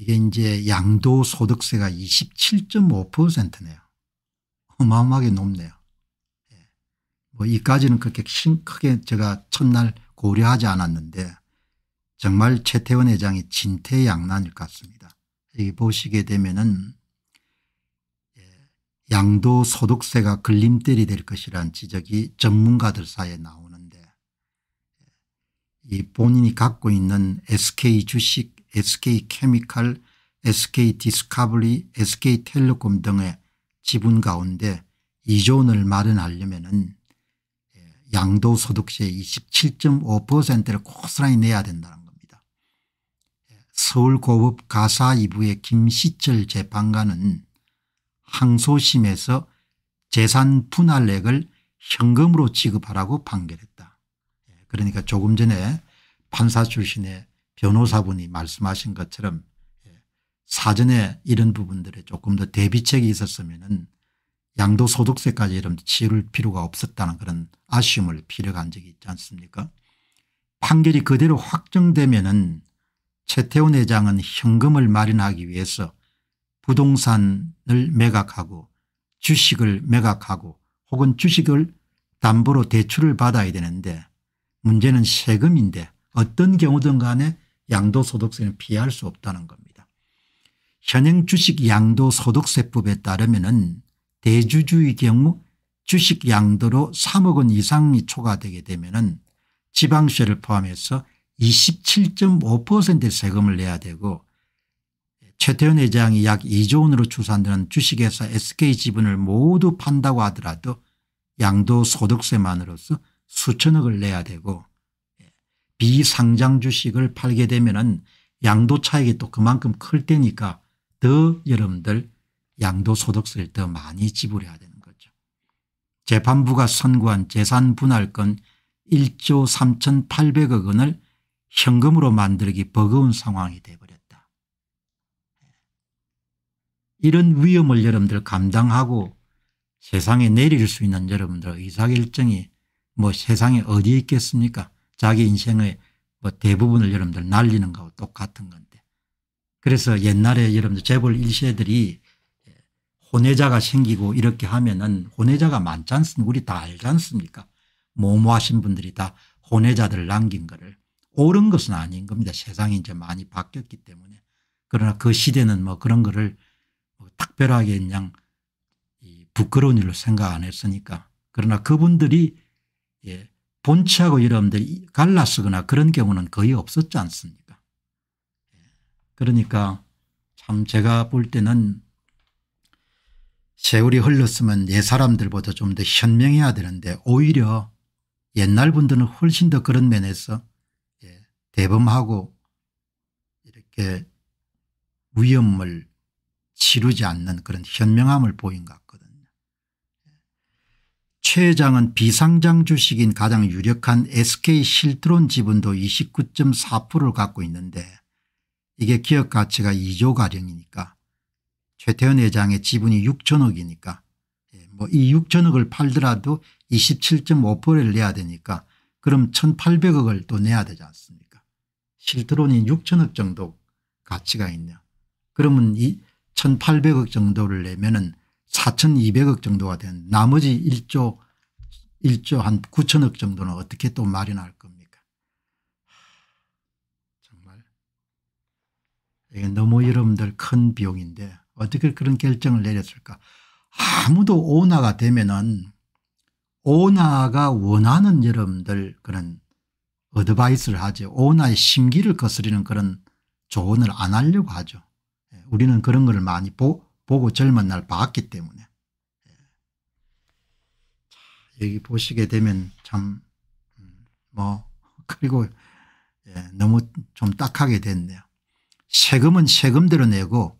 이게 이제 양도 소득세가 27.5%네요. 어마어마하게 높네요. 예. 뭐 이까지는 그렇게 크게 제가 첫날 고려하지 않았는데 정말 최태원 회장이 진퇴양난일 것 같습니다. 여기 보시게 되면은 예, 양도 소득세가 걸림돌이 될 것이란 지적이 전문가들 사이에 나오는데 예, 이 본인이 갖고 있는 SK 주식 SK케미칼, SK디스카버리, SK텔레콤 등의 지분 가운데 2조 원을 마련하려면 은 예, 양도소득세 27.5%를 고스란히 내야 된다는 겁니다. 예, 서울고법 가사 2부의 김시철 재판관은 항소심에서 재산 분할액을 현금으로 지급하라고 판결했다. 예, 그러니까 조금 전에 판사 출신의 변호사분이 말씀하신 것처럼 예, 사전에 이런 부분들에 조금 더 대비책이 있었으면 양도소득세까지 이런 치를 필요가 없었다는 그런 아쉬움을 피력한 적이 있지 않습니까 판결이 그대로 확정되면 은 최태원 회장은 현금을 마련하기 위해서 부동산을 매각하고 주식을 매각하고 혹은 주식을 담보로 대출을 받아야 되는데 문제는 세금인데 어떤 경우든 간에 양도소득세는 피할 수 없다는 겁니다. 현행 주식 양도소득세법에 따르면 대주주의 경우 주식 양도로 3억 원 이상이 초과되게 되면 지방세를 포함해서 27.5%의 세금을 내야 되고 최태원 회장이 약 2조 원으로 추산되는 주식회사 SK 지분을 모두 판다고 하더라도 양도소득세만으로서 수천억을 내야 되고 비상장 주식을 팔게 되면 양도 차익이 또 그만큼 클 때니까 더 여러분들 양도 소득세를 더 많이 지불해야 되는 거죠. 재판부가 선고한 재산분할권 1조 3,800억 원을 현금으로 만들기 버거운 상황이 돼버렸다. 이런 위험을 여러분들 감당하고 세상에 내릴 수 있는 여러분들 의사결정이 뭐 세상에 어디에 있겠습니까 자기 인생의 뭐 대부분을 여러분들 날리는 거하고 똑같은 건데 그래서 옛날에 여러분들 재벌 일세들이 혼외자가 생기고 이렇게 하면은 혼외자가 많지 않습니까 우리 다 알지 않습니까 모모하신 분들이 다 혼외자들을 남긴 거를 옳은 것은 아닌 겁니다 세상이 이제 많이 바뀌었기 때문에 그러나 그 시대는 뭐 그런 거를 뭐 특별하게 그냥 이 부끄러운 일로 생각 안 했으니까 그러나 그분들이 예, 본체하고 여러분들이 갈라쓰거나 그런 경우는 거의 없었지 않습니까 그러니까 참 제가 볼 때는 세월이 흘렀으면 옛 사람들보다 좀 더 현명해야 되는데 오히려 옛날 분들은 훨씬 더 그런 면에서 예, 대범하고 이렇게 위험을 치르지 않는 그런 현명함을 보인 것 같거든요. 최 회장은 비상장 주식인 가장 유력한 s k 실드론 지분도 29.4%를 갖고 있는데 이게 기업가치가 2조가량이니까 최태원 회장의 지분이 6천억이니까 예, 뭐이 6천억을 팔더라도 27.5%를 내야 되니까 그럼 1800억을 또 내야 되지 않습니까 실드론이 6천억 정도 가치가 있냐 그러면 이 1800억 정도를 내면 은 4,200억 정도가 된 나머지 1조 1조 한 9천억 정도는 어떻게 또 마련할 겁니까 정말 이게 너무 여러분들 큰 비용인데 어떻게 그런 결정을 내렸을까 아무도 오나가 되면은 오나가 원하는 여러분들 그런 어드바이스를 하죠 오나의 심기를 거스리는 그런 조언을 안 하려고 하죠 예, 우리는 그런 걸 많이 보, 보고 젊은 날 봤기 때문에 예. 여기 보시게 되면 참뭐 음, 그리고 예, 너무 좀 딱하게 됐네요. 세금은 세금대로 내고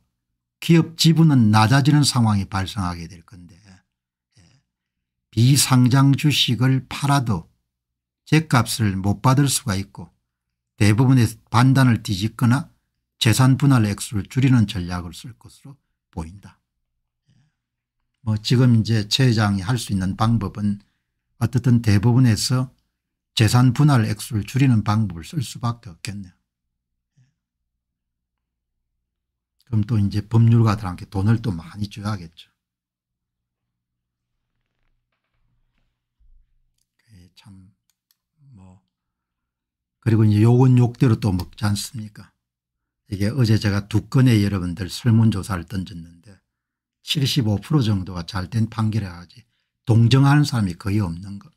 기업 지분은 낮아지는 상황이 발생하게 될 건데 예. 비상장 주식을 팔아도 제값을 못 받을 수가 있고 대부분의 반단을 뒤집거나 재산 분할 액수를 줄이는 전략을 쓸 것으로 보인다. 예. 뭐 지금 이제 최 회장이 할 수 있는 방법은 어떻든 대법원에서 재산 분할 액수를 줄이는 방법을 쓸 수밖에 없겠네요. 예. 그럼 또 이제 법률가들한테 돈을 또 많이 줘야겠죠. 참, 뭐, 그리고 이제 욕은 욕대로 또 먹지 않습니까? 이게 어제 제가 두 건의 여러분들 설문조사를 던졌는데 75% 정도가 잘 된 판결이라 지 동정하는 사람이 거의 없는 겁니다.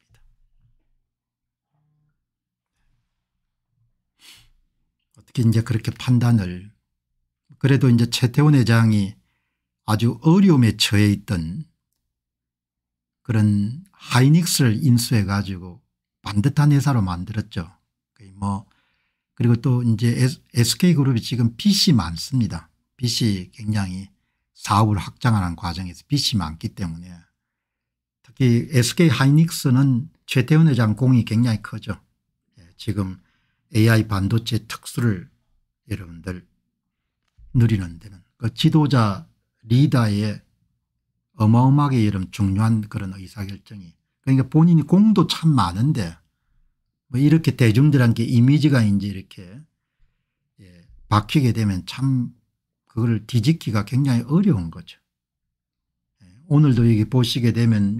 어떻게 이제 그렇게 판단을 그래도 이제 최태원 회장이 아주 어려움에 처해 있던 그런 하이닉스를 인수해 가지고 반듯한 회사로 만들었죠. 뭐 그리고 또 이제 SK그룹이 지금 빚이 많습니다. 빚이 굉장히 사업을 확장하는 과정에서 빚이 많기 때문에 특히 SK하이닉스는 최태원 회장 공이 굉장히 크죠. 예, 지금 AI 반도체 특수를 여러분들 누리는 데는 그 지도자 리더의 어마어마하게 이런 중요한 그런 의사결정이 그러니까 본인이 공도 참 많은데 뭐 이렇게 대중들한테 이미지가 이제 이렇게 예, 박히게 되면 참 그걸 뒤집기가 굉장히 어려운 거죠. 예, 오늘도 여기 보시게 되면